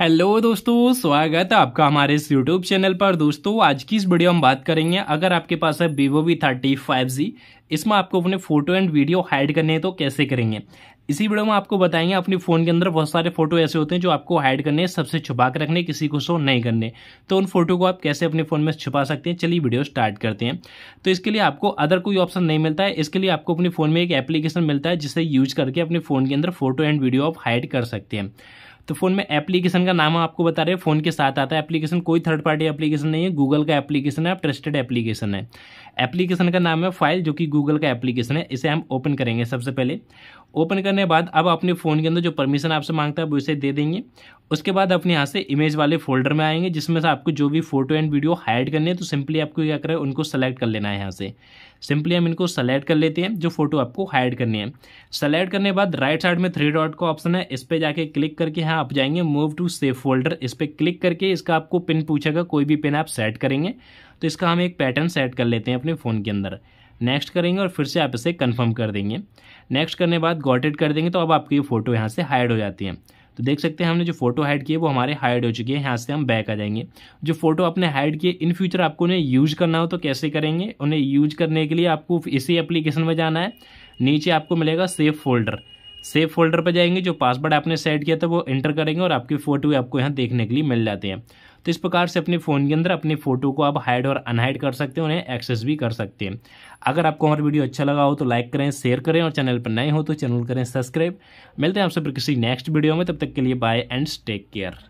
hello दोस्तों स्वागत है आपका हमारे इस यूट्यूब चैनल पर दोस्तों आज की इस वीडियो हम बात करेंगे अगर आपके पास है Vivo V thirty five G इसमें आपको अपने फोटो एंड वीडियो हाइड करने हैं तो कैसे करेंगे इसी वीडियो में आपको बताएंगे अपने फ़ोन के अंदर बहुत सारे फोटो ऐसे होते हैं जो आपको हाइड करने सबसे छुपा के रखने किसी को शो नहीं करने तो उन फोटो को आप कैसे अपने फ़ोन में छुपा सकते हैं चलिए वीडियो स्टार्ट करते हैं तो इसके लिए आपको अदर कोई ऑप्शन नहीं मिलता है इसके लिए आपको अपने फ़ोन में एक एप्लीकेशन मिलता है जिसे यूज करके अपने फ़ोन के अंदर फोटो एंड वीडियो आप हाइड कर सकते हैं तो फ़ोन में एप्लीकेशन का नाम आपको बता रहे हैं फ़ोन के साथ आता है एप्लीकेशन कोई थर्ड पार्टी एप्लीकेशन नहीं है गूगल का एप्लीकेशन है ट्रस्टेड एप्लीकेशन है एप्लीकेशन का नाम है फाइल जो कि गूगल का एप्लीकेशन है इसे हम ओपन करेंगे सबसे पहले ओपन करने के बाद अब अपने फ़ोन के अंदर जो परमिशन आपसे मांगता है वो इसे दे देंगे उसके बाद अपने यहाँ से इमेज वाले फोल्डर में आएंगे जिसमें से आपको जो भी फोटो एंड वीडियो हाइड करने हैं तो सिंपली आपको क्या करें उनको सेलेक्ट कर लेना है यहाँ से सिंपली हम इनको सेलेक्ट कर लेते हैं जो फोटो आपको हाइड करनी है सेलेक्ट करने के बाद राइट साइड में थ्री डॉट का ऑप्शन है इस पर जाके क्लिक करके यहाँ आप जाएंगे मूव टू सेव फोल्डर इस पर क्लिक करके इसका आपको पिन पूछेगा कोई भी पिन आप सेट करेंगे तो इसका हम एक पैटर्न सेट कर लेते हैं अपने फ़ोन के अंदर नेक्स्ट करेंगे और फिर से आप इसे कन्फर्म कर देंगे नेक्स्ट करने बाद गॉटेड कर देंगे तो अब आपकी ये फ़ोटो यहाँ से हाइड हो जाती है तो देख सकते हैं हमने जो फोटो हाइड किए वो हमारे हाइड हो चुकी है यहाँ से हम बैक आ जाएंगे जो फोटो आपने हाइड किए इन फ्यूचर आपको उन्हें यूज करना हो तो कैसे करेंगे उन्हें यूज करने के लिए आपको इसी एप्लीकेशन में जाना है नीचे आपको मिलेगा सेफ़ फोल्डर सेफ़ फोल्डर पर जाएंगे जो पासवर्ड आपने सेट किया था वो एंटर करेंगे और आपकी फ़ोटो आपको यहाँ देखने के लिए मिल जाते हैं तो इस प्रकार से अपने फ़ोन के अंदर अपने फोटो को आप हाइड और अनहाइड कर सकते हैं उन्हें एक्सेस भी कर सकते हैं अगर आपको हमारा वीडियो अच्छा लगा हो तो लाइक करें शेयर करें और चैनल पर नए हो तो चैनल करें सब्सक्राइब मिलते हैं आप किसी नेक्स्ट वीडियो में तब तक के लिए बाय एंड टेक केयर